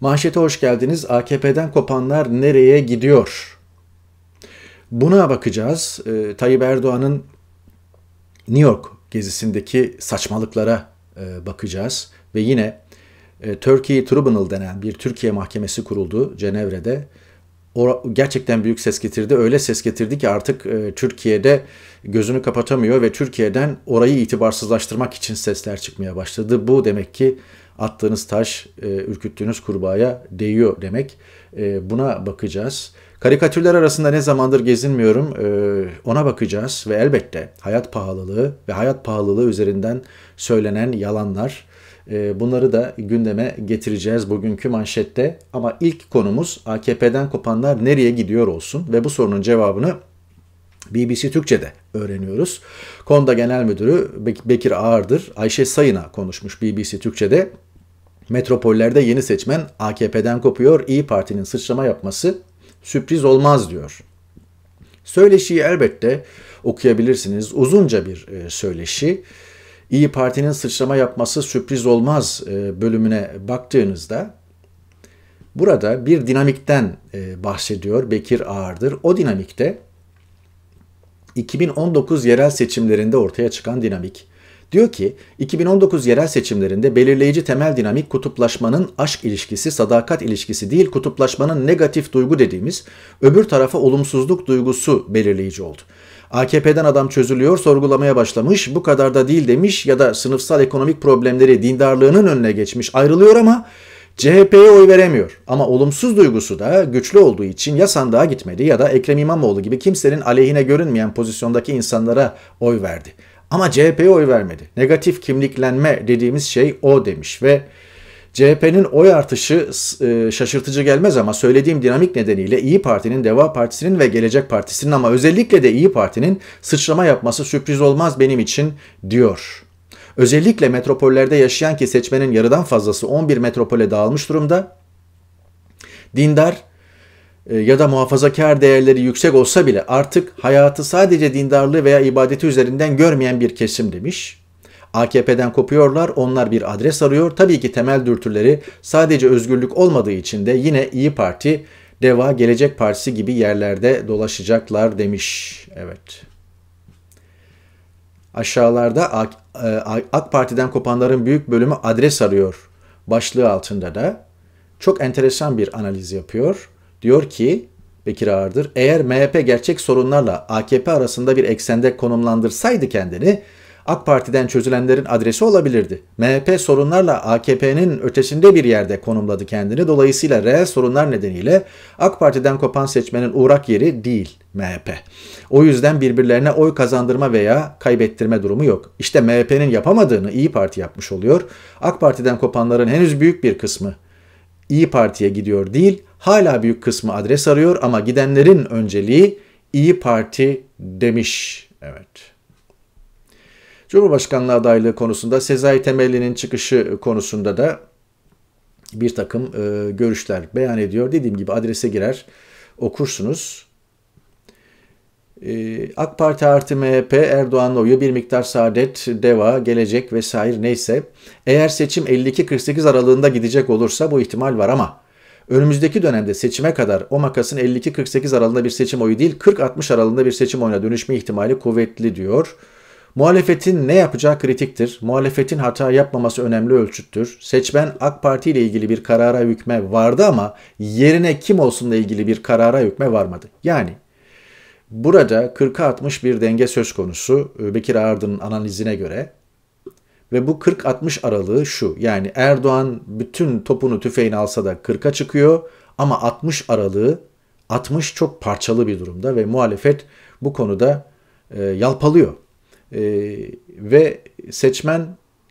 Manşete hoş geldiniz. AKP'den kopanlar nereye gidiyor? Buna bakacağız. E, Tayyip Erdoğan'ın New York gezisindeki saçmalıklara e, bakacağız. Ve yine e, Turkey Tribunal denen bir Türkiye mahkemesi kuruldu Cenevre'de. O, gerçekten büyük ses getirdi. Öyle ses getirdi ki artık e, Türkiye'de gözünü kapatamıyor ve Türkiye'den orayı itibarsızlaştırmak için sesler çıkmaya başladı. Bu demek ki attığınız taş e, ürküttüğünüz kurbağaya değiyor demek. E, buna bakacağız. Karikatürler arasında ne zamandır gezinmiyorum e, ona bakacağız ve elbette hayat pahalılığı ve hayat pahalılığı üzerinden söylenen yalanlar e, bunları da gündeme getireceğiz bugünkü manşette. Ama ilk konumuz AKP'den kopanlar nereye gidiyor olsun ve bu sorunun cevabını BBC Türkçe'de öğreniyoruz. Konda Genel Müdürü Bekir Ağırdır, Ayşe Sayın'a konuşmuş BBC Türkçe'de. Metropollerde yeni seçmen AKP'den kopuyor, İyi Parti'nin sıçrama yapması sürpriz olmaz diyor. Söyleşiyi elbette okuyabilirsiniz. Uzunca bir e, söyleşi. İyi Parti'nin sıçrama yapması sürpriz olmaz e, bölümüne baktığınızda burada bir dinamikten e, bahsediyor Bekir Ağırdır. O dinamikte 2019 yerel seçimlerinde ortaya çıkan dinamik Diyor ki 2019 yerel seçimlerinde belirleyici temel dinamik kutuplaşmanın aşk ilişkisi, sadakat ilişkisi değil kutuplaşmanın negatif duygu dediğimiz öbür tarafa olumsuzluk duygusu belirleyici oldu. AKP'den adam çözülüyor, sorgulamaya başlamış, bu kadar da değil demiş ya da sınıfsal ekonomik problemleri dindarlığının önüne geçmiş ayrılıyor ama CHP'ye oy veremiyor. Ama olumsuz duygusu da güçlü olduğu için ya sandığa gitmedi ya da Ekrem İmamoğlu gibi kimsenin aleyhine görünmeyen pozisyondaki insanlara oy verdi. Ama CHP'ye oy vermedi. Negatif kimliklenme dediğimiz şey o demiş ve CHP'nin oy artışı e, şaşırtıcı gelmez ama söylediğim dinamik nedeniyle İyi Parti'nin, Deva Partisi'nin ve Gelecek Partisi'nin ama özellikle de İyi Parti'nin sıçrama yapması sürpriz olmaz benim için diyor. Özellikle metropollerde yaşayan ki seçmenin yarıdan fazlası 11 metropole dağılmış durumda. Dindar, e, ya da muhafazakar değerleri yüksek olsa bile artık hayatı sadece dindarlığı veya ibadeti üzerinden görmeyen bir kesim demiş. AKP'den kopuyorlar, onlar bir adres arıyor. Tabii ki temel dürtüleri sadece özgürlük olmadığı için de yine İyi Parti, Deva, Gelecek Partisi gibi yerlerde dolaşacaklar demiş. Evet. Aşağılarda AK, e, AK Parti'den kopanların büyük bölümü adres arıyor başlığı altında da çok enteresan bir analiz yapıyor. Diyor ki Bekir Ağırdır eğer MHP gerçek sorunlarla AKP arasında bir eksende konumlandırsaydı kendini AK Parti'den çözülenlerin adresi olabilirdi. MHP sorunlarla AKP'nin ötesinde bir yerde konumladı kendini. Dolayısıyla reel sorunlar nedeniyle AK Parti'den kopan seçmenin uğrak yeri değil MHP. O yüzden birbirlerine oy kazandırma veya kaybettirme durumu yok. İşte MHP'nin yapamadığını İyi Parti yapmış oluyor. AK Parti'den kopanların henüz büyük bir kısmı İyi Parti'ye gidiyor değil, Hala büyük kısmı adres arıyor ama gidenlerin önceliği İyi Parti demiş. Evet. Cumhurbaşkanlığı adaylığı konusunda Sezai Temelli'nin çıkışı konusunda da bir takım e, görüşler beyan ediyor. Dediğim gibi adrese girer okursunuz. E, AK Parti artı MHP, Erdoğan'ın oyu, bir miktar saadet, deva, gelecek vesaire neyse. Eğer seçim 52-48 aralığında gidecek olursa bu ihtimal var ama önümüzdeki dönemde seçime kadar o makasın 52-48 aralığında bir seçim oyu değil 40-60 aralığında bir seçim oyuna dönüşme ihtimali kuvvetli diyor. Muhalefetin ne yapacağı kritiktir. Muhalefetin hata yapmaması önemli ölçüttür. Seçmen AK Parti ile ilgili bir karara hükme vardı ama yerine kim olsunla ilgili bir karara hükme varmadı. Yani burada 40'a 60 bir denge söz konusu Bekir Ağardın'ın analizine göre. Ve bu 40-60 aralığı şu. Yani Erdoğan bütün topunu tüfeğini alsa da 40'a çıkıyor ama 60 aralığı 60 çok parçalı bir durumda ve muhalefet bu konuda e, yalpalıyor. E, ve seçmen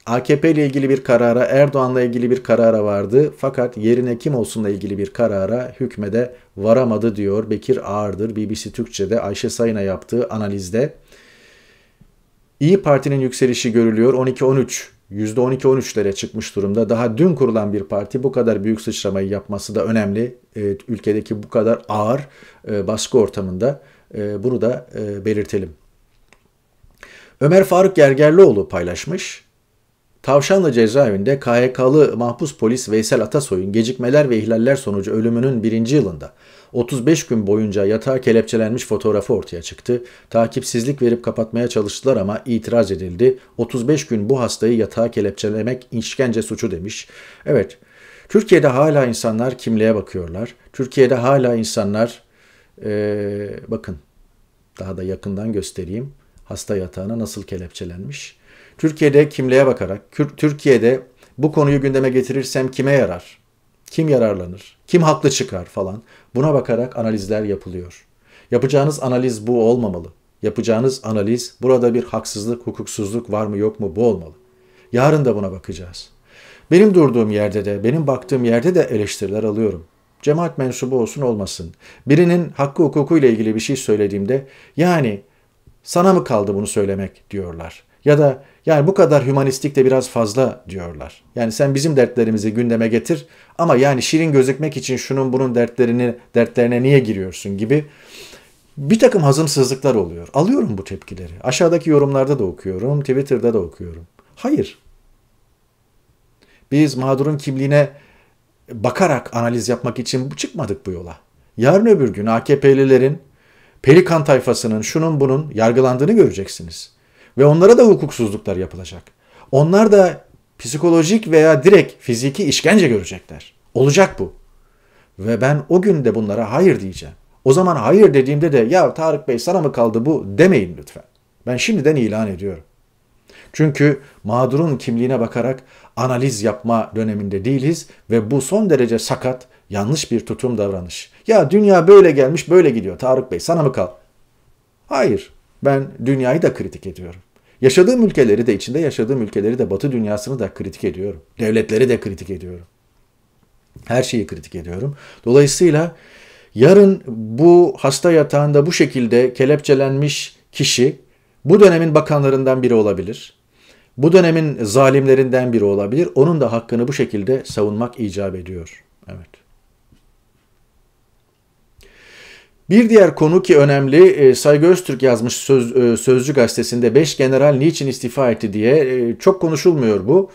AKP ile ilgili bir karara, Erdoğan'la ilgili bir karara vardı fakat yerine kim olsunla ilgili bir karara hükmede varamadı diyor Bekir Ağırdır BBC Türkçe'de Ayşe Sayın'a yaptığı analizde. İyi Parti'nin yükselişi görülüyor. 12-13 %12-13'lere çıkmış durumda. Daha dün kurulan bir parti bu kadar büyük sıçramayı yapması da önemli. E, ülkedeki bu kadar ağır e, baskı ortamında e, bunu da e, belirtelim. Ömer Faruk Gergerlioğlu paylaşmış. Tavşanlı cezaevinde KHK'lı mahpus polis Veysel Atasoy'un gecikmeler ve ihlaller sonucu ölümünün birinci yılında 35 gün boyunca yatağa kelepçelenmiş fotoğrafı ortaya çıktı. Takipsizlik verip kapatmaya çalıştılar ama itiraz edildi. 35 gün bu hastayı yatağa kelepçelemek işkence suçu demiş. Evet, Türkiye'de hala insanlar kimliğe bakıyorlar. Türkiye'de hala insanlar, ee, bakın daha da yakından göstereyim, hasta yatağına nasıl kelepçelenmiş Türkiye'de kimliğe bakarak, Türkiye'de bu konuyu gündeme getirirsem kime yarar? Kim yararlanır? Kim haklı çıkar falan. Buna bakarak analizler yapılıyor. Yapacağınız analiz bu olmamalı. Yapacağınız analiz burada bir haksızlık, hukuksuzluk var mı yok mu bu olmalı. Yarın da buna bakacağız. Benim durduğum yerde de, benim baktığım yerde de eleştiriler alıyorum. Cemaat mensubu olsun olmasın. Birinin hakkı hukuku ile ilgili bir şey söylediğimde yani sana mı kaldı bunu söylemek diyorlar. Ya da yani bu kadar hümanistik de biraz fazla diyorlar. Yani sen bizim dertlerimizi gündeme getir ama yani şirin gözükmek için şunun bunun dertlerini dertlerine niye giriyorsun gibi bir takım hazımsızlıklar oluyor. Alıyorum bu tepkileri. Aşağıdaki yorumlarda da okuyorum, Twitter'da da okuyorum. Hayır. Biz mağdurun kimliğine bakarak analiz yapmak için çıkmadık bu yola. Yarın öbür gün AKP'lilerin, Pelikan tayfasının şunun bunun yargılandığını göreceksiniz. Ve onlara da hukuksuzluklar yapılacak. Onlar da psikolojik veya direkt fiziki işkence görecekler. Olacak bu. Ve ben o gün de bunlara hayır diyeceğim. O zaman hayır dediğimde de ya Tarık Bey sana mı kaldı bu demeyin lütfen. Ben şimdiden ilan ediyorum. Çünkü mağdurun kimliğine bakarak analiz yapma döneminde değiliz ve bu son derece sakat, yanlış bir tutum davranış. Ya dünya böyle gelmiş, böyle gidiyor Tarık Bey sana mı kal? Hayır. Ben dünyayı da kritik ediyorum. Yaşadığım ülkeleri de içinde yaşadığım ülkeleri de batı dünyasını da kritik ediyorum. Devletleri de kritik ediyorum. Her şeyi kritik ediyorum. Dolayısıyla yarın bu hasta yatağında bu şekilde kelepçelenmiş kişi bu dönemin bakanlarından biri olabilir. Bu dönemin zalimlerinden biri olabilir. Onun da hakkını bu şekilde savunmak icap ediyor. Evet. Bir diğer konu ki önemli e, Saygı Öztürk yazmış Söz, e, Sözcü gazetesinde 5 general niçin istifa etti diye e, çok konuşulmuyor bu.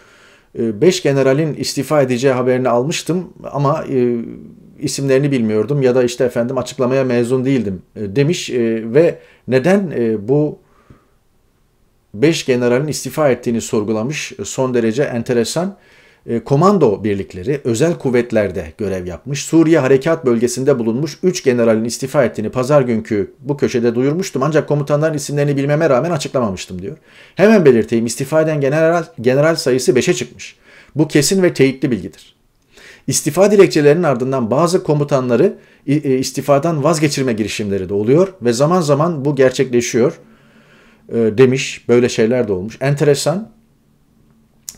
5 e, generalin istifa edeceği haberini almıştım ama isimlerini bilmiyordum ya da işte efendim açıklamaya mezun değildim demiş ve neden bu 5 generalin istifa ettiğini sorgulamış son derece enteresan. E, komando birlikleri özel kuvvetlerde görev yapmış, Suriye harekat bölgesinde bulunmuş 3 generalin istifa ettiğini pazar günkü bu köşede duyurmuştum ancak komutanların isimlerini bilmeme rağmen açıklamamıştım diyor. Hemen belirteyim istifa eden general, general sayısı 5'e çıkmış. Bu kesin ve teyitli bilgidir. İstifa dilekçelerinin ardından bazı komutanları e, istifadan vazgeçirme girişimleri de oluyor ve zaman zaman bu gerçekleşiyor e, demiş. Böyle şeyler de olmuş. Enteresan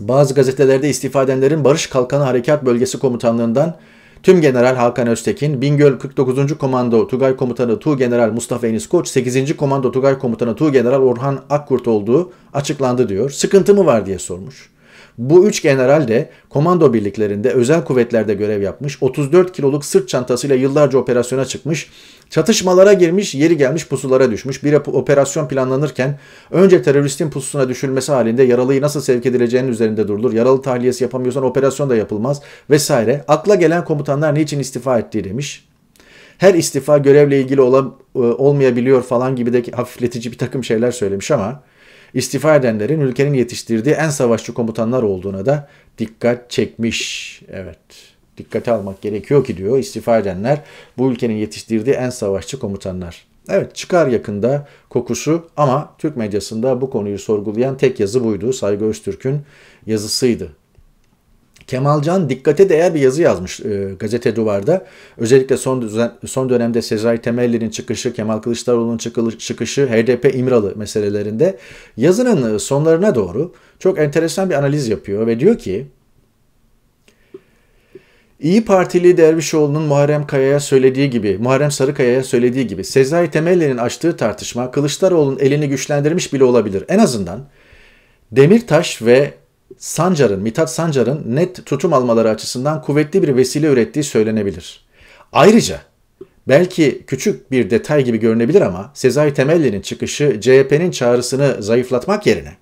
bazı gazetelerde istifa edenlerin Barış Kalkanı Harekat Bölgesi Komutanlığından Tüm General Hakan Öztekin, Bingöl 49. Komando Tugay Komutanı Tu General Mustafa Enis Koç, 8. Komando Tugay Komutanı Tu General Orhan Akkurt olduğu açıklandı diyor. Sıkıntı mı var diye sormuş. Bu üç general de komando birliklerinde özel kuvvetlerde görev yapmış, 34 kiloluk sırt çantasıyla yıllarca operasyona çıkmış, çatışmalara girmiş, yeri gelmiş pusulara düşmüş. Bir operasyon planlanırken önce teröristin pususuna düşülmesi halinde yaralıyı nasıl sevk edileceğinin üzerinde durulur. Yaralı tahliyesi yapamıyorsan operasyon da yapılmaz vesaire. Akla gelen komutanlar niçin istifa ettiği demiş her istifa görevle ilgili ola, e, olmayabiliyor falan gibi de hafifletici bir takım şeyler söylemiş ama istifa edenlerin ülkenin yetiştirdiği en savaşçı komutanlar olduğuna da dikkat çekmiş. Evet dikkate almak gerekiyor ki diyor istifa edenler bu ülkenin yetiştirdiği en savaşçı komutanlar. Evet çıkar yakında kokusu ama Türk medyasında bu konuyu sorgulayan tek yazı buydu. Saygı Öztürk'ün yazısıydı. Kemalcan dikkate değer bir yazı yazmış e, gazete duvarda. Özellikle son son dönemde Sezai Temelli'nin çıkışı, Kemal Kılıçdaroğlu'nun çıkışı, HDP İmralı meselelerinde yazının e, sonlarına doğru çok enteresan bir analiz yapıyor ve diyor ki İyi Partili Dervişoğlu'nun Muharrem Kaya'ya söylediği gibi, Muharrem Sarıkaya'ya söylediği gibi Sezai Temelli'nin açtığı tartışma Kılıçdaroğlu'nun elini güçlendirmiş bile olabilir. En azından Demirtaş ve Sancar'ın, Mithat Sancar'ın net tutum almaları açısından kuvvetli bir vesile ürettiği söylenebilir. Ayrıca belki küçük bir detay gibi görünebilir ama Sezai Temelli'nin çıkışı CHP'nin çağrısını zayıflatmak yerine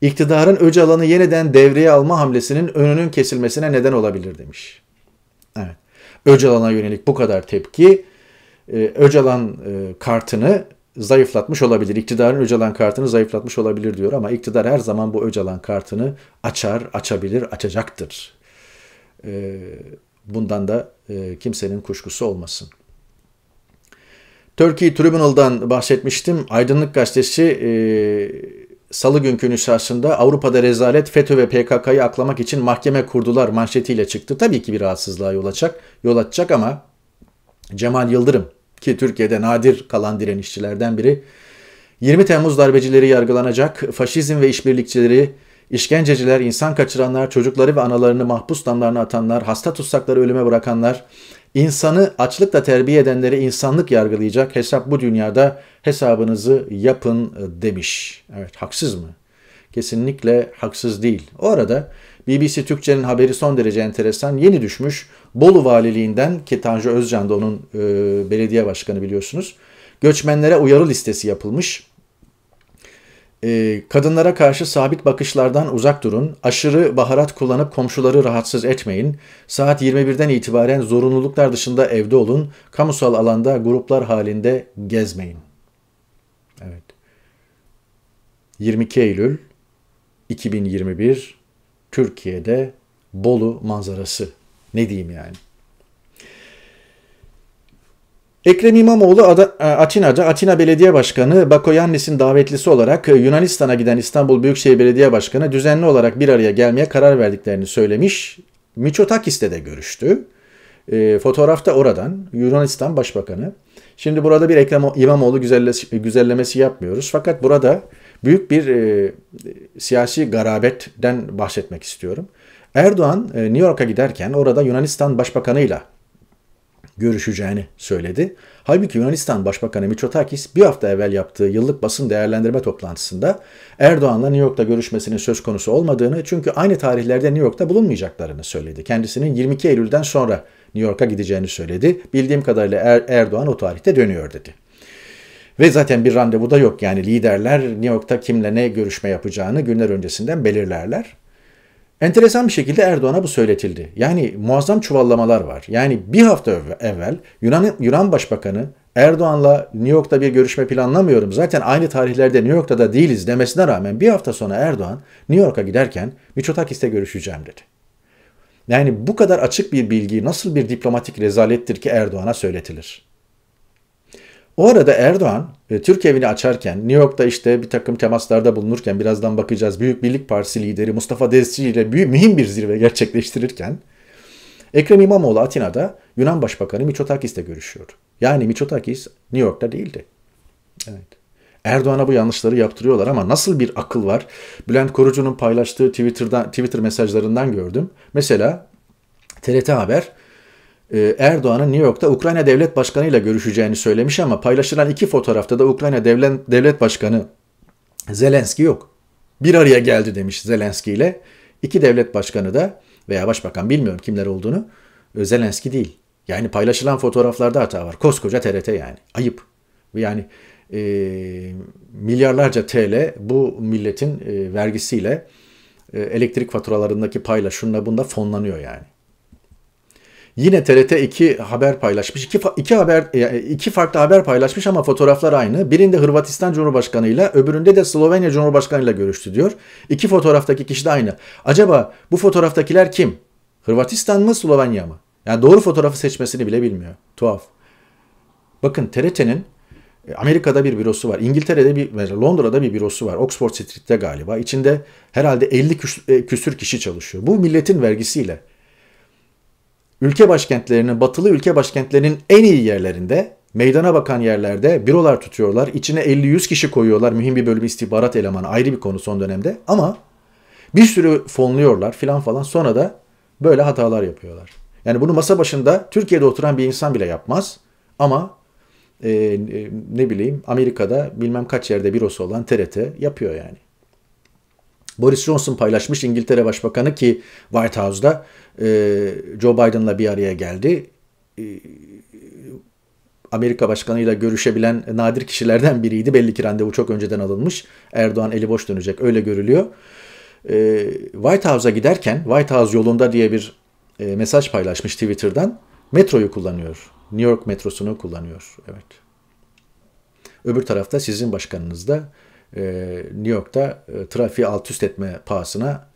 iktidarın Öcalan'ı yeniden devreye alma hamlesinin önünün kesilmesine neden olabilir demiş. Evet. Öcalan'a yönelik bu kadar tepki e, Öcalan e, kartını zayıflatmış olabilir. İktidarın Öcalan kartını zayıflatmış olabilir diyor ama iktidar her zaman bu Öcalan kartını açar, açabilir, açacaktır. Ee, bundan da e, kimsenin kuşkusu olmasın. Turkey Tribunal'dan bahsetmiştim. Aydınlık Gazetesi e, salı günkü nüshasında Avrupa'da rezalet FETÖ ve PKK'yı aklamak için mahkeme kurdular manşetiyle çıktı. Tabii ki bir rahatsızlığa yol açacak, yol açacak ama Cemal Yıldırım ki Türkiye'de nadir kalan direnişçilerden biri. 20 Temmuz darbecileri yargılanacak, faşizm ve işbirlikçileri, işkenceciler, insan kaçıranlar, çocukları ve analarını mahpus damlarına atanlar, hasta tutsakları ölüme bırakanlar, insanı açlıkla terbiye edenleri insanlık yargılayacak. Hesap bu dünyada hesabınızı yapın e, demiş. Evet haksız mı? Kesinlikle haksız değil. O arada BBC Türkçe'nin haberi son derece enteresan. Yeni düşmüş. Bolu Valiliğinden ki Tanju Özcan da onun e, belediye başkanı biliyorsunuz. Göçmenlere uyarı listesi yapılmış. E, kadınlara karşı sabit bakışlardan uzak durun. Aşırı baharat kullanıp komşuları rahatsız etmeyin. Saat 21'den itibaren zorunluluklar dışında evde olun. Kamusal alanda gruplar halinde gezmeyin. Evet. 22 Eylül 2021 Türkiye'de Bolu manzarası ne diyeyim yani. Ekrem İmamoğlu e, Atina'da Atina Belediye Başkanı Bakoyannis'in davetlisi olarak e, Yunanistan'a giden İstanbul Büyükşehir Belediye Başkanı düzenli olarak bir araya gelmeye karar verdiklerini söylemiş. Miçotakis'te de görüştü. E, fotoğrafta oradan Yunanistan Başbakanı. Şimdi burada bir Ekrem İmamoğlu güzellesi, güzellemesi yapmıyoruz. Fakat burada büyük bir siyasi garabetten bahsetmek istiyorum. Erdoğan e, New York'a giderken orada Yunanistan Başbakanı'yla görüşeceğini söyledi. Halbuki Yunanistan Başbakanı Mitsotakis bir hafta evvel yaptığı yıllık basın değerlendirme toplantısında Erdoğan'la New York'ta görüşmesinin söz konusu olmadığını çünkü aynı tarihlerde New York'ta bulunmayacaklarını söyledi. Kendisinin 22 Eylül'den sonra New York'a gideceğini söyledi. Bildiğim kadarıyla er- Erdoğan o tarihte dönüyor dedi. Ve zaten bir randevu da yok yani liderler New York'ta kimle ne görüşme yapacağını günler öncesinden belirlerler. Enteresan bir şekilde Erdoğan'a bu söyletildi. Yani muazzam çuvallamalar var. Yani bir hafta evvel Yunan, Yunan Başbakanı Erdoğan'la New York'ta bir görüşme planlamıyorum. Zaten aynı tarihlerde New York'ta da değiliz demesine rağmen bir hafta sonra Erdoğan New York'a giderken Miçotakis'te görüşeceğim dedi. Yani bu kadar açık bir bilgi nasıl bir diplomatik rezalettir ki Erdoğan'a söyletilir? O arada Erdoğan e, Türk evini açarken New York'ta işte bir takım temaslarda bulunurken birazdan bakacağız Büyük Birlik Partisi lideri Mustafa Destici ile büyük, mühim bir zirve gerçekleştirirken Ekrem İmamoğlu Atina'da Yunan Başbakanı Miçotakis'le görüşüyor. Yani Miçotakis New York'ta değildi. Evet. Erdoğan'a bu yanlışları yaptırıyorlar ama nasıl bir akıl var? Bülent Korucu'nun paylaştığı Twitter'dan, Twitter mesajlarından gördüm. Mesela TRT Haber ee, Erdoğan'ın New York'ta Ukrayna Devlet Başkanı ile görüşeceğini söylemiş ama paylaşılan iki fotoğrafta da Ukrayna Devlet, Devlet Başkanı Zelenski yok. Bir araya geldi demiş Zelenski ile. İki devlet başkanı da veya başbakan bilmiyorum kimler olduğunu e, Zelenski değil. Yani paylaşılan fotoğraflarda hata var. Koskoca TRT yani. Ayıp. Yani e, milyarlarca TL bu milletin e, vergisiyle e, elektrik faturalarındaki payla şunla bunda fonlanıyor yani. Yine TRT2 haber paylaşmış. İki, iki, haber, e, e, iki farklı haber paylaşmış ama fotoğraflar aynı. Birinde Hırvatistan Cumhurbaşkanı ile öbüründe de Slovenya Cumhurbaşkanı ile görüştü diyor. İki fotoğraftaki kişi de aynı. Acaba bu fotoğraftakiler kim? Hırvatistan mı Slovenya mı? Yani doğru fotoğrafı seçmesini bile bilmiyor. Tuhaf. Bakın TRT'nin e, Amerika'da bir bürosu var. İngiltere'de bir, Londra'da bir bürosu var. Oxford Street'te galiba. İçinde herhalde 50 küsür kişi çalışıyor. Bu milletin vergisiyle ülke başkentlerinin, batılı ülke başkentlerinin en iyi yerlerinde, meydana bakan yerlerde bürolar tutuyorlar. İçine 50-100 kişi koyuyorlar. Mühim bir bölüm istihbarat elemanı ayrı bir konu son dönemde. Ama bir sürü fonluyorlar filan falan. Sonra da böyle hatalar yapıyorlar. Yani bunu masa başında Türkiye'de oturan bir insan bile yapmaz. Ama e, e, ne bileyim Amerika'da bilmem kaç yerde bürosu olan TRT yapıyor yani. Boris Johnson paylaşmış İngiltere Başbakanı ki White House'da ee, Joe Biden'la bir araya geldi. Ee, Amerika Başkanı'yla görüşebilen nadir kişilerden biriydi. Belli ki randevu çok önceden alınmış. Erdoğan eli boş dönecek öyle görülüyor. Ee, White House'a giderken White House yolunda diye bir e, mesaj paylaşmış Twitter'dan. Metroyu kullanıyor. New York metrosunu kullanıyor. Evet. Öbür tarafta sizin başkanınız da e, New York'ta e, trafiği alt üst etme pahasına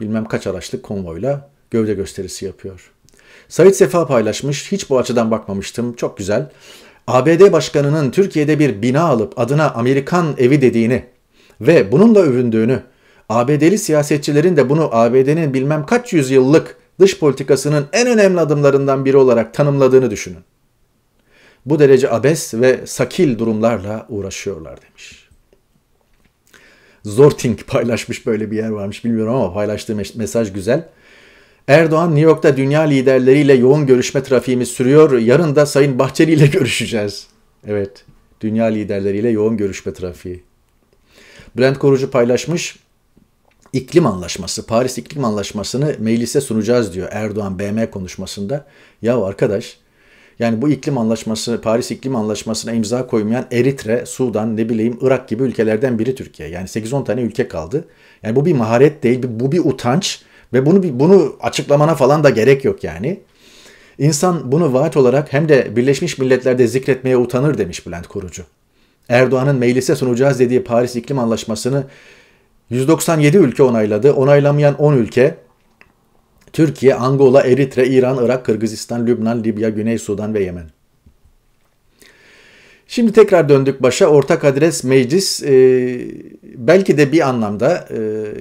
bilmem kaç araçlık konvoyla gövde gösterisi yapıyor. Sait Sefa paylaşmış, hiç bu açıdan bakmamıştım, çok güzel. ABD Başkanı'nın Türkiye'de bir bina alıp adına Amerikan evi dediğini ve bununla övündüğünü, ABD'li siyasetçilerin de bunu ABD'nin bilmem kaç yüzyıllık dış politikasının en önemli adımlarından biri olarak tanımladığını düşünün. Bu derece abes ve sakil durumlarla uğraşıyorlar demiş. Zorting paylaşmış böyle bir yer varmış bilmiyorum ama paylaştığı mesaj güzel. Erdoğan New York'ta dünya liderleriyle yoğun görüşme trafiğimiz sürüyor. Yarın da Sayın Bahçeli ile görüşeceğiz. Evet, dünya liderleriyle yoğun görüşme trafiği. Brent Korucu paylaşmış. İklim anlaşması, Paris İklim Anlaşması'nı meclise sunacağız diyor Erdoğan BM konuşmasında. Ya arkadaş, yani bu iklim anlaşması, Paris İklim Anlaşması'na imza koymayan Eritre, Sudan, ne bileyim Irak gibi ülkelerden biri Türkiye. Yani 8-10 tane ülke kaldı. Yani bu bir maharet değil, bu bir utanç. Ve bunu bunu açıklamana falan da gerek yok yani. İnsan bunu vaat olarak hem de Birleşmiş Milletler'de zikretmeye utanır demiş Bülent Korucu. Erdoğan'ın meclise sunacağız dediği Paris İklim Anlaşması'nı 197 ülke onayladı. Onaylamayan 10 ülke Türkiye, Angola, Eritre, İran, Irak, Kırgızistan, Lübnan, Libya, Güney Sudan ve Yemen. Şimdi tekrar döndük başa. Ortak adres meclis e, belki de bir anlamda e,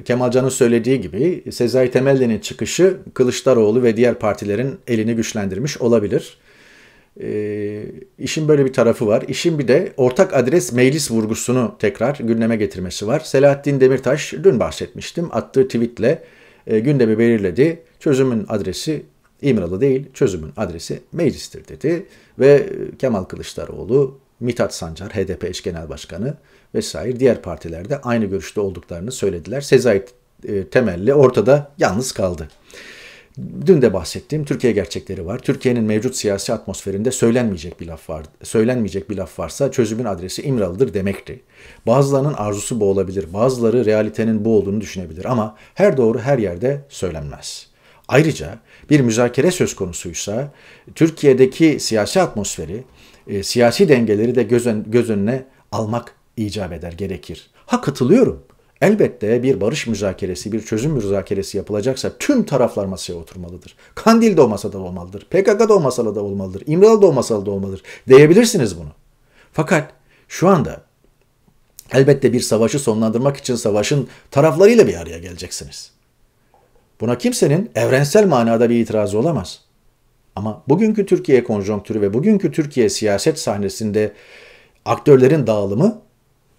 Kemalcan'ın söylediği gibi Sezai Temelli'nin çıkışı Kılıçdaroğlu ve diğer partilerin elini güçlendirmiş olabilir. E, işin böyle bir tarafı var. İşin bir de ortak adres meclis vurgusunu tekrar gündeme getirmesi var. Selahattin Demirtaş dün bahsetmiştim. Attığı tweetle e, gündemi belirledi. Çözümün adresi İmralı değil, çözümün adresi meclistir dedi. Ve e, Kemal Kılıçdaroğlu Mithat Sancar, HDP eş genel başkanı vesaire diğer partilerde aynı görüşte olduklarını söylediler. Sezai e, Temelli ortada yalnız kaldı. Dün de bahsettiğim Türkiye gerçekleri var. Türkiye'nin mevcut siyasi atmosferinde söylenmeyecek bir laf var. Söylenmeyecek bir laf varsa çözümün adresi İmralı'dır demekti. Bazılarının arzusu bu olabilir. Bazıları realitenin bu olduğunu düşünebilir ama her doğru her yerde söylenmez. Ayrıca bir müzakere söz konusuysa Türkiye'deki siyasi atmosferi e, siyasi dengeleri de göz, ön, göz önüne almak icap eder, gerekir. Ha katılıyorum. Elbette bir barış müzakeresi, bir çözüm müzakeresi yapılacaksa tüm taraflar masaya oturmalıdır. Kandil de o masada olmalıdır. PKK da o masada da olmalıdır. İmralı da o masada da olmalıdır. Diyebilirsiniz bunu. Fakat şu anda elbette bir savaşı sonlandırmak için savaşın taraflarıyla bir araya geleceksiniz. Buna kimsenin evrensel manada bir itirazı olamaz. Ama bugünkü Türkiye konjonktürü ve bugünkü Türkiye siyaset sahnesinde aktörlerin dağılımı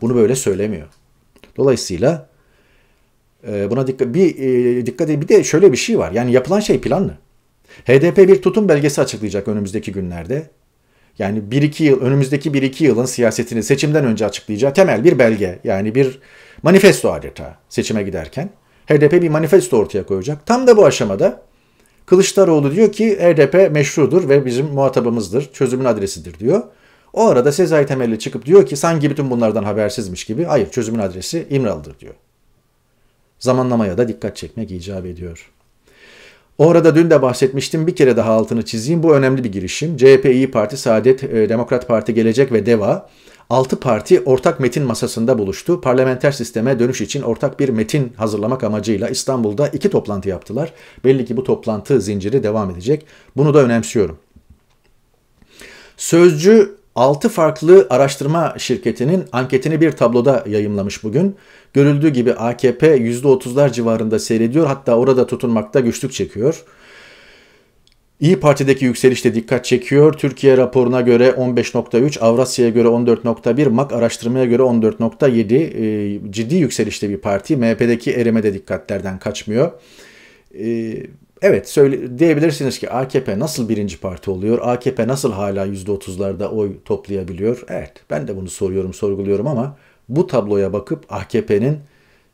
bunu böyle söylemiyor. Dolayısıyla e, buna dikkat bir e, dikkat bir de şöyle bir şey var. Yani yapılan şey planlı. HDP bir tutum belgesi açıklayacak önümüzdeki günlerde. Yani 1-2 yıl önümüzdeki 1-2 yılın siyasetini seçimden önce açıklayacağı temel bir belge. Yani bir manifesto adeta seçime giderken. HDP bir manifesto ortaya koyacak. Tam da bu aşamada Kılıçdaroğlu diyor ki HDP meşrudur ve bizim muhatabımızdır, çözümün adresidir diyor. O arada Sezai Temelli çıkıp diyor ki sanki bütün bunlardan habersizmiş gibi hayır çözümün adresi İmralı'dır diyor. Zamanlamaya da dikkat çekmek icap ediyor. Orada dün de bahsetmiştim bir kere daha altını çizeyim. Bu önemli bir girişim. CHP, İyi Parti, Saadet, e, Demokrat Parti, Gelecek ve DEVA 6 parti ortak metin masasında buluştu. Parlamenter sisteme dönüş için ortak bir metin hazırlamak amacıyla İstanbul'da iki toplantı yaptılar. Belli ki bu toplantı zinciri devam edecek. Bunu da önemsiyorum. Sözcü 6 farklı araştırma şirketinin anketini bir tabloda yayımlamış bugün. Görüldüğü gibi AKP %30'lar civarında seyrediyor hatta orada tutunmakta güçlük çekiyor. İyi Parti'deki yükseliş de dikkat çekiyor. Türkiye raporuna göre 15.3, Avrasya'ya göre 14.1, MAK araştırmaya göre 14.7 e, ee, ciddi yükselişte bir parti. MHP'deki erime de dikkatlerden kaçmıyor. E, evet söyle, diyebilirsiniz ki AKP nasıl birinci parti oluyor? AKP nasıl hala %30'larda oy toplayabiliyor? Evet ben de bunu soruyorum, sorguluyorum ama bu tabloya bakıp AKP'nin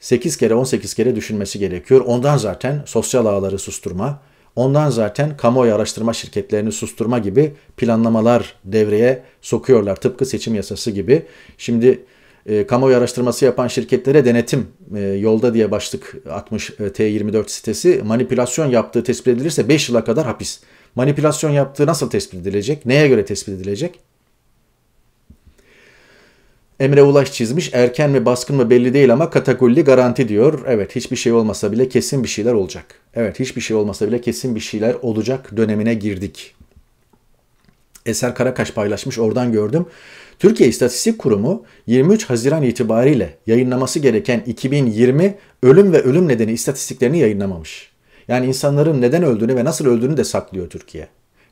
8 kere 18 kere düşünmesi gerekiyor. Ondan zaten sosyal ağları susturma, Ondan zaten kamuoyu araştırma şirketlerini susturma gibi planlamalar devreye sokuyorlar. Tıpkı seçim yasası gibi. Şimdi e, kamuoyu araştırması yapan şirketlere denetim e, yolda diye başlık atmış e, T24 sitesi. Manipülasyon yaptığı tespit edilirse 5 yıla kadar hapis. Manipülasyon yaptığı nasıl tespit edilecek? Neye göre tespit edilecek? Emre Ulaş çizmiş. Erken mi baskın mı belli değil ama katakulli garanti diyor. Evet hiçbir şey olmasa bile kesin bir şeyler olacak. Evet hiçbir şey olmasa bile kesin bir şeyler olacak dönemine girdik. Eser Karakaş paylaşmış oradan gördüm. Türkiye İstatistik Kurumu 23 Haziran itibariyle yayınlaması gereken 2020 ölüm ve ölüm nedeni istatistiklerini yayınlamamış. Yani insanların neden öldüğünü ve nasıl öldüğünü de saklıyor Türkiye.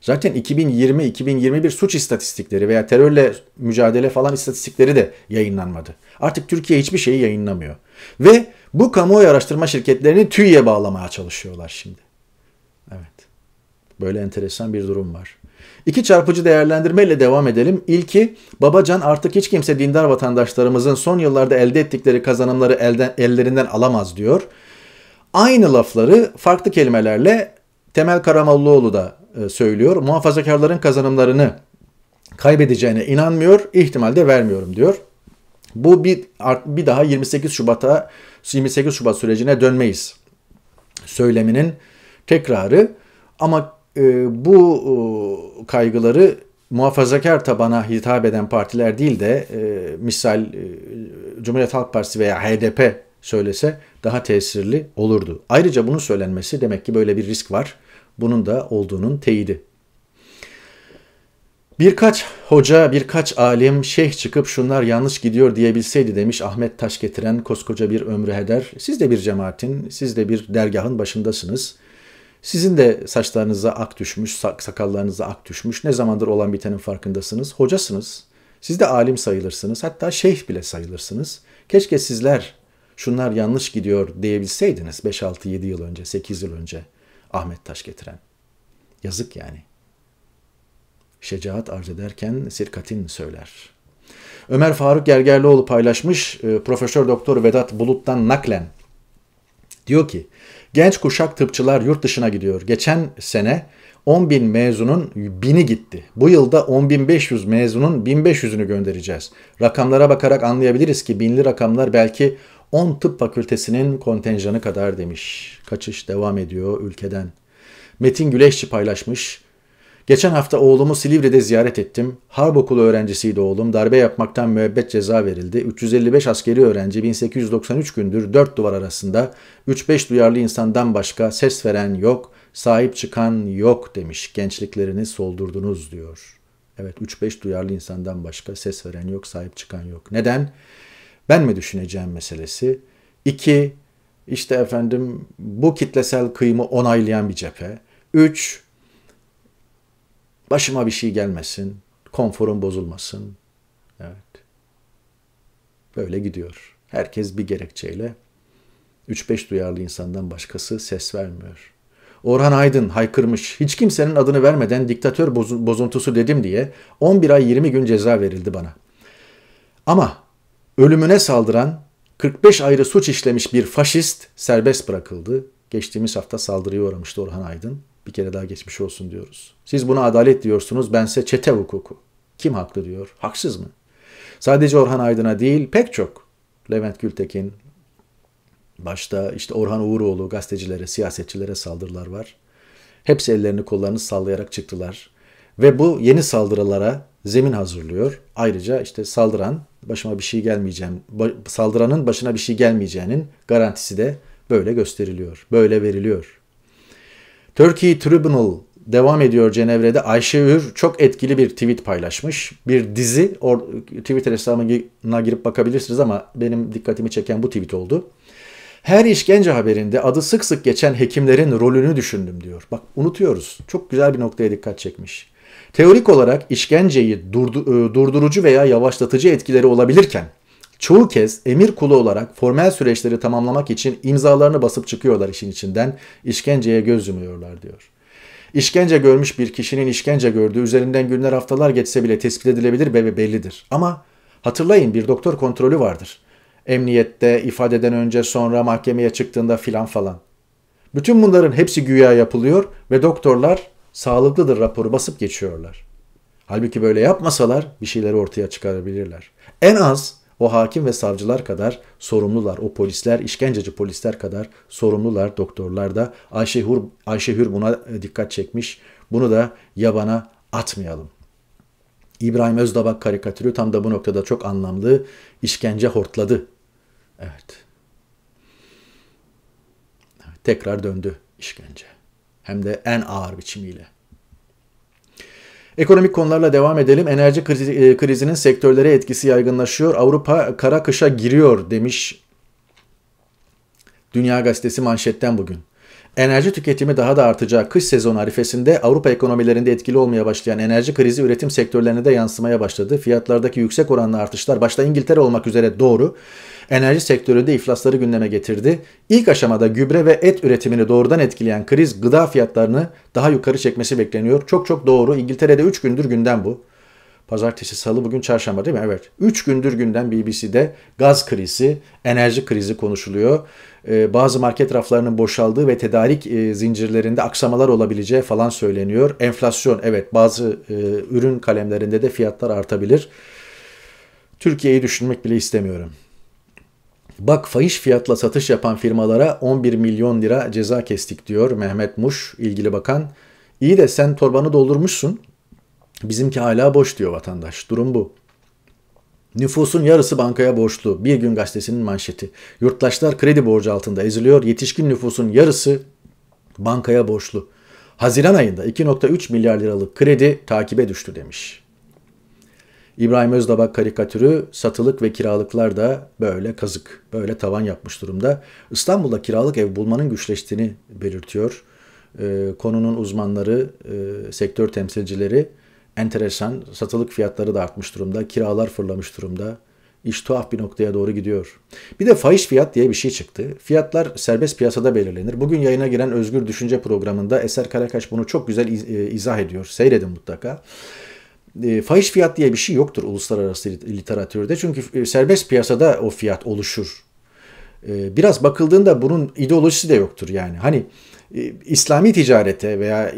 Zaten 2020-2021 suç istatistikleri veya terörle mücadele falan istatistikleri de yayınlanmadı. Artık Türkiye hiçbir şeyi yayınlamıyor. Ve bu kamuoyu araştırma şirketlerini TÜİ'ye bağlamaya çalışıyorlar şimdi. Evet. Böyle enteresan bir durum var. İki çarpıcı ile devam edelim. İlki, Babacan artık hiç kimse dindar vatandaşlarımızın son yıllarda elde ettikleri kazanımları elden, ellerinden alamaz diyor. Aynı lafları farklı kelimelerle Temel Karamollaoğlu da e, söylüyor. Muhafazakarların kazanımlarını kaybedeceğine inanmıyor, ihtimal de vermiyorum diyor. Bu bir bir daha 28 Şubat'a 28 Şubat sürecine dönmeyiz söyleminin tekrarı ama e, bu e, kaygıları muhafazakar tabana hitap eden partiler değil de e, misal e, Cumhuriyet Halk Partisi veya HDP söylese daha tesirli olurdu. Ayrıca bunun söylenmesi demek ki böyle bir risk var bunun da olduğunun teyidi. Birkaç hoca, birkaç alim, şeyh çıkıp şunlar yanlış gidiyor diyebilseydi demiş Ahmet Taş getiren koskoca bir ömrü heder. Siz de bir cemaatin, siz de bir dergahın başındasınız. Sizin de saçlarınıza ak düşmüş, sakallarınıza ak düşmüş. Ne zamandır olan bitenin farkındasınız. Hocasınız. Siz de alim sayılırsınız. Hatta şeyh bile sayılırsınız. Keşke sizler şunlar yanlış gidiyor diyebilseydiniz 5-6-7 yıl önce, 8 yıl önce. Ahmet Taş getiren. Yazık yani. Şecaat arz ederken sirkatin söyler. Ömer Faruk Gergerlioğlu paylaşmış e, Profesör Doktor Vedat Bulut'tan naklen. Diyor ki genç kuşak tıpçılar yurt dışına gidiyor. Geçen sene 10 bin mezunun bini gitti. Bu yılda 10.500 mezunun 1500'ünü göndereceğiz. Rakamlara bakarak anlayabiliriz ki binli rakamlar belki 10 tıp fakültesinin kontenjanı kadar demiş. Kaçış devam ediyor ülkeden. Metin Güleşçi paylaşmış. Geçen hafta oğlumu Silivri'de ziyaret ettim. Harp okulu öğrencisiydi oğlum. Darbe yapmaktan müebbet ceza verildi. 355 askeri öğrenci 1893 gündür 4 duvar arasında 3-5 duyarlı insandan başka ses veren yok, sahip çıkan yok demiş. Gençliklerini soldurdunuz diyor. Evet 3-5 duyarlı insandan başka ses veren yok, sahip çıkan yok. Neden? ben mi düşüneceğim meselesi. İki, işte efendim bu kitlesel kıyımı onaylayan bir cephe. Üç, başıma bir şey gelmesin, konforum bozulmasın. Evet. Böyle gidiyor. Herkes bir gerekçeyle 3-5 duyarlı insandan başkası ses vermiyor. Orhan Aydın haykırmış. Hiç kimsenin adını vermeden diktatör bozuntusu dedim diye 11 ay 20 gün ceza verildi bana. Ama Ölümüne saldıran 45 ayrı suç işlemiş bir faşist serbest bırakıldı. Geçtiğimiz hafta saldırıya uğramıştı Orhan Aydın. Bir kere daha geçmiş olsun diyoruz. Siz buna adalet diyorsunuz, bense çete hukuku. Kim haklı diyor, haksız mı? Sadece Orhan Aydın'a değil, pek çok. Levent Gültekin, başta işte Orhan Uğuroğlu, gazetecilere, siyasetçilere saldırılar var. Hepsi ellerini kollarını sallayarak çıktılar. Ve bu yeni saldırılara zemin hazırlıyor. Ayrıca işte saldıran başıma bir şey gelmeyeceğim, saldıranın başına bir şey gelmeyeceğinin garantisi de böyle gösteriliyor, böyle veriliyor. Turkey Tribunal devam ediyor Cenevre'de. Ayşe Ür çok etkili bir tweet paylaşmış. Bir dizi, or, Twitter hesabına girip bakabilirsiniz ama benim dikkatimi çeken bu tweet oldu. Her işkence haberinde adı sık sık geçen hekimlerin rolünü düşündüm diyor. Bak unutuyoruz. Çok güzel bir noktaya dikkat çekmiş. Teorik olarak işkenceyi e, durdurucu veya yavaşlatıcı etkileri olabilirken çoğu kez emir kulu olarak formel süreçleri tamamlamak için imzalarını basıp çıkıyorlar işin içinden, işkenceye göz yumuyorlar diyor. İşkence görmüş bir kişinin işkence gördüğü üzerinden günler haftalar geçse bile tespit edilebilir ve bellidir. Ama hatırlayın bir doktor kontrolü vardır. Emniyette, ifadeden önce, sonra mahkemeye çıktığında filan falan. Bütün bunların hepsi güya yapılıyor ve doktorlar sağlıklıdır raporu basıp geçiyorlar. Halbuki böyle yapmasalar bir şeyleri ortaya çıkarabilirler. En az o hakim ve savcılar kadar sorumlular, o polisler, işkenceci polisler kadar sorumlular doktorlar da. Ayşe Hür, Ayşe Hür buna dikkat çekmiş. Bunu da yabana atmayalım. İbrahim Özdabak karikatürü tam da bu noktada çok anlamlı. işkence hortladı. evet tekrar döndü işkence. Hem de en ağır biçimiyle. Ekonomik konularla devam edelim. Enerji krizi, e, krizinin sektörlere etkisi yaygınlaşıyor. Avrupa kara kışa giriyor demiş Dünya Gazetesi manşetten bugün. Enerji tüketimi daha da artacağı kış sezonu arifesinde Avrupa ekonomilerinde etkili olmaya başlayan enerji krizi üretim sektörlerine de yansımaya başladı. Fiyatlardaki yüksek oranlı artışlar başta İngiltere olmak üzere doğru enerji sektöründe iflasları gündeme getirdi. İlk aşamada gübre ve et üretimini doğrudan etkileyen kriz gıda fiyatlarını daha yukarı çekmesi bekleniyor. Çok çok doğru. İngiltere'de 3 gündür gündem bu. Pazartesi, salı, bugün çarşamba değil mi? Evet. Üç gündür günden BBC'de gaz krizi, enerji krizi konuşuluyor. Ee, bazı market raflarının boşaldığı ve tedarik e, zincirlerinde aksamalar olabileceği falan söyleniyor. Enflasyon, evet bazı e, ürün kalemlerinde de fiyatlar artabilir. Türkiye'yi düşünmek bile istemiyorum. Bak fahiş fiyatla satış yapan firmalara 11 milyon lira ceza kestik diyor Mehmet Muş ilgili bakan. İyi de sen torbanı doldurmuşsun. Bizimki hala boş diyor vatandaş. Durum bu. Nüfusun yarısı bankaya borçlu. Bir gün gazetesinin manşeti. Yurttaşlar kredi borcu altında eziliyor. Yetişkin nüfusun yarısı bankaya borçlu. Haziran ayında 2.3 milyar liralık kredi takibe düştü demiş. İbrahim Özdabak karikatürü satılık ve kiralıklar da böyle kazık, böyle tavan yapmış durumda. İstanbul'da kiralık ev bulmanın güçleştiğini belirtiyor. Ee, konunun uzmanları, e, sektör temsilcileri enteresan. Satılık fiyatları da artmış durumda. Kiralar fırlamış durumda. İş tuhaf bir noktaya doğru gidiyor. Bir de faiz fiyat diye bir şey çıktı. Fiyatlar serbest piyasada belirlenir. Bugün yayına giren Özgür Düşünce programında Eser Karakaş bunu çok güzel e, izah ediyor. Seyredin mutlaka. E, faiz fiyat diye bir şey yoktur uluslararası literatürde. Çünkü e, serbest piyasada o fiyat oluşur. biraz bakıldığında bunun ideolojisi de yoktur yani. Hani İslami ticarete veya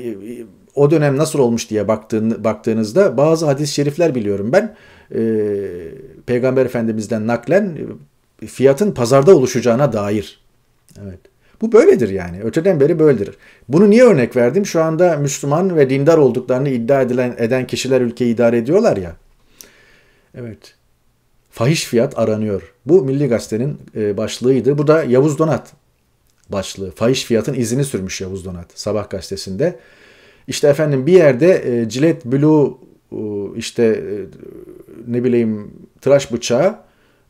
o dönem nasıl olmuş diye baktığın, baktığınızda bazı hadis-i şerifler biliyorum ben. E, Peygamber Efendimiz'den naklen e, fiyatın pazarda oluşacağına dair. Evet. Bu böyledir yani. Öteden beri böyledir. Bunu niye örnek verdim? Şu anda Müslüman ve dindar olduklarını iddia edilen eden kişiler ülkeyi idare ediyorlar ya. Evet. Fahiş fiyat aranıyor. Bu Milli Gazete'nin e, başlığıydı. Bu da Yavuz Donat başlığı. Fahiş fiyatın izini sürmüş Yavuz Donat sabah gazetesinde. İşte efendim bir yerde e, cilet blue e, işte e, ne bileyim tıraş bıçağı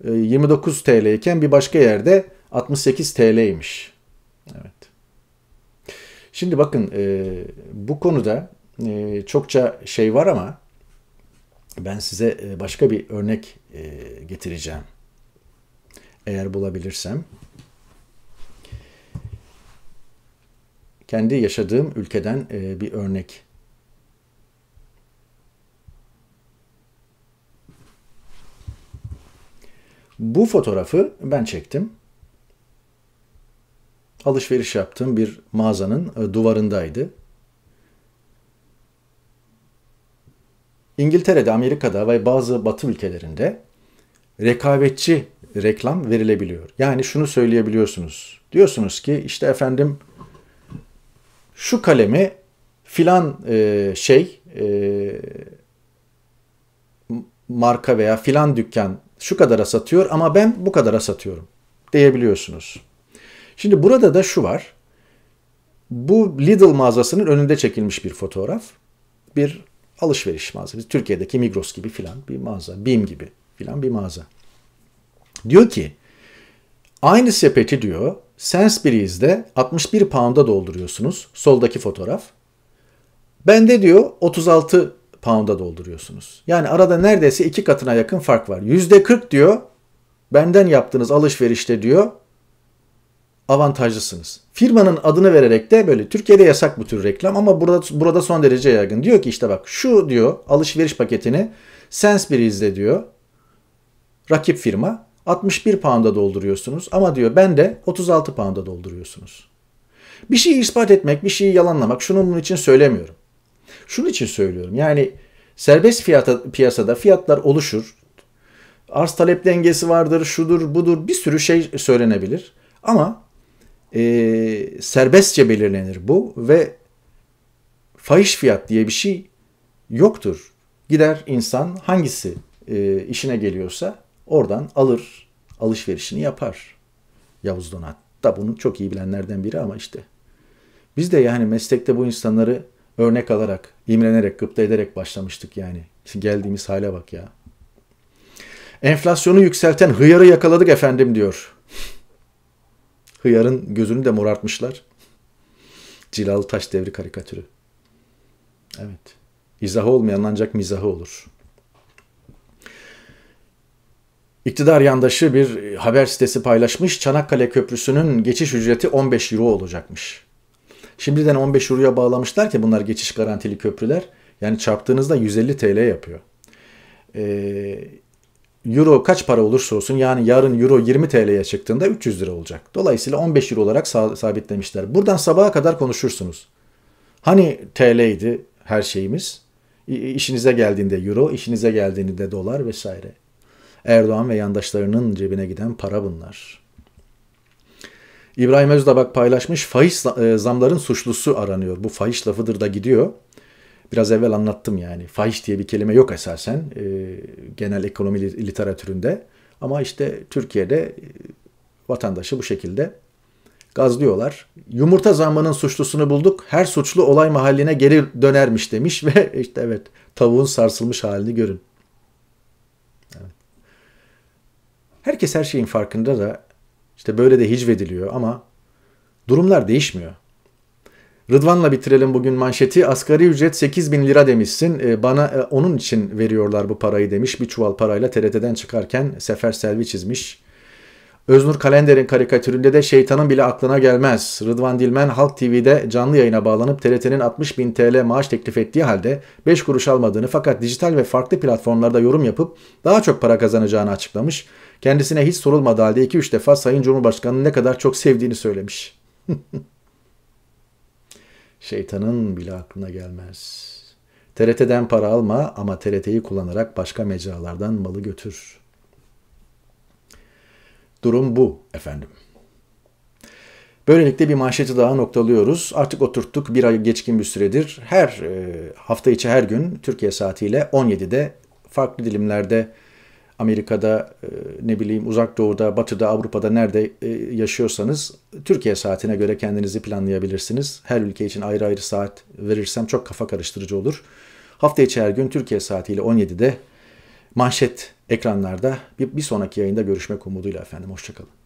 e, 29 TL iken bir başka yerde 68 TL'ymiş. Evet. Şimdi bakın e, bu konuda e, çokça şey var ama ben size e, başka bir örnek e, getireceğim. Eğer bulabilirsem. kendi yaşadığım ülkeden e, bir örnek. Bu fotoğrafı ben çektim. Alışveriş yaptığım bir mağazanın e, duvarındaydı. İngiltere'de, Amerika'da ve bazı batı ülkelerinde rekabetçi reklam verilebiliyor. Yani şunu söyleyebiliyorsunuz. Diyorsunuz ki işte efendim şu kalemi filan e, şey e, marka veya filan dükkan şu kadara satıyor ama ben bu kadara satıyorum diyebiliyorsunuz. Şimdi burada da şu var. Bu Lidl mağazasının önünde çekilmiş bir fotoğraf. Bir alışveriş mağazası. Türkiye'deki Migros gibi filan bir mağaza. BİM gibi filan bir mağaza. Diyor ki aynı sepeti diyor Sainsbury's'de 61 pound'a dolduruyorsunuz. Soldaki fotoğraf. Bende diyor 36 pound'a dolduruyorsunuz. Yani arada neredeyse iki katına yakın fark var. %40 diyor benden yaptığınız alışverişte diyor avantajlısınız. Firmanın adını vererek de böyle Türkiye'de yasak bu tür reklam ama burada burada son derece yaygın. Diyor ki işte bak şu diyor alışveriş paketini Sainsbury's'de diyor rakip firma 61 pound'a dolduruyorsunuz ama diyor ben de 36 pound'a dolduruyorsunuz. Bir şeyi ispat etmek, bir şeyi yalanlamak şunun bunun için söylemiyorum. Şunun için söylüyorum. Yani serbest fiyata, piyasada fiyatlar oluşur. Arz talep dengesi vardır, şudur budur bir sürü şey söylenebilir. Ama e, serbestçe belirlenir bu ve fahiş fiyat diye bir şey yoktur. Gider insan hangisi e, işine geliyorsa Oradan alır, alışverişini yapar. Yavuz Donat da bunu çok iyi bilenlerden biri ama işte. Biz de yani meslekte bu insanları örnek alarak, imrenerek, gıpta ederek başlamıştık yani. Geldiğimiz hale bak ya. Enflasyonu yükselten hıyarı yakaladık efendim diyor. Hıyarın gözünü de morartmışlar. Cilalı taş devri karikatürü. Evet. İzahı olmayan ancak mizahı olur. İktidar yandaşı bir haber sitesi paylaşmış. Çanakkale Köprüsü'nün geçiş ücreti 15 euro olacakmış. Şimdiden 15 euroya bağlamışlar ki bunlar geçiş garantili köprüler. Yani çarptığınızda 150 TL yapıyor. Ee, euro kaç para olursa olsun yani yarın euro 20 TL'ye çıktığında 300 lira olacak. Dolayısıyla 15 euro olarak sabitlemişler. Buradan sabaha kadar konuşursunuz. Hani TL'ydi her şeyimiz? İşinize geldiğinde euro, işinize geldiğinde dolar vesaire. Erdoğan ve yandaşlarının cebine giden para bunlar. İbrahim Özdabak paylaşmış faiz e, zamların suçlusu aranıyor. Bu faiz lafıdır da gidiyor. Biraz evvel anlattım yani. Faiz diye bir kelime yok esasen e, genel ekonomi literatüründe. Ama işte Türkiye'de e, vatandaşı bu şekilde gazlıyorlar. Yumurta zammının suçlusunu bulduk. Her suçlu olay mahalline geri dönermiş demiş ve işte evet tavuğun sarsılmış halini görün. Herkes her şeyin farkında da işte böyle de hicvediliyor ama durumlar değişmiyor. Rıdvan'la bitirelim bugün manşeti. Asgari ücret 8 bin lira demişsin. Ee, bana e, onun için veriyorlar bu parayı demiş. Bir çuval parayla TRT'den çıkarken Sefer Selvi çizmiş. Öznur Kalender'in karikatüründe de şeytanın bile aklına gelmez. Rıdvan Dilmen Halk TV'de canlı yayına bağlanıp TRT'nin 60 bin TL maaş teklif ettiği halde 5 kuruş almadığını fakat dijital ve farklı platformlarda yorum yapıp daha çok para kazanacağını açıklamış. Kendisine hiç sorulmadığı halde 2-3 defa Sayın Cumhurbaşkanı'nı ne kadar çok sevdiğini söylemiş. şeytanın bile aklına gelmez. TRT'den para alma ama TRT'yi kullanarak başka mecralardan malı götür.'' Durum bu efendim. Böylelikle bir manşeti daha noktalıyoruz. Artık oturttuk bir ay geçkin bir süredir. Her e, hafta içi her gün Türkiye saatiyle 17'de farklı dilimlerde Amerika'da e, ne bileyim uzak doğuda, batıda, Avrupa'da nerede e, yaşıyorsanız Türkiye saatine göre kendinizi planlayabilirsiniz. Her ülke için ayrı ayrı saat verirsem çok kafa karıştırıcı olur. Hafta içi her gün Türkiye saatiyle 17'de manşet ekranlarda bir, bir sonraki yayında görüşmek umuduyla efendim. Hoşçakalın.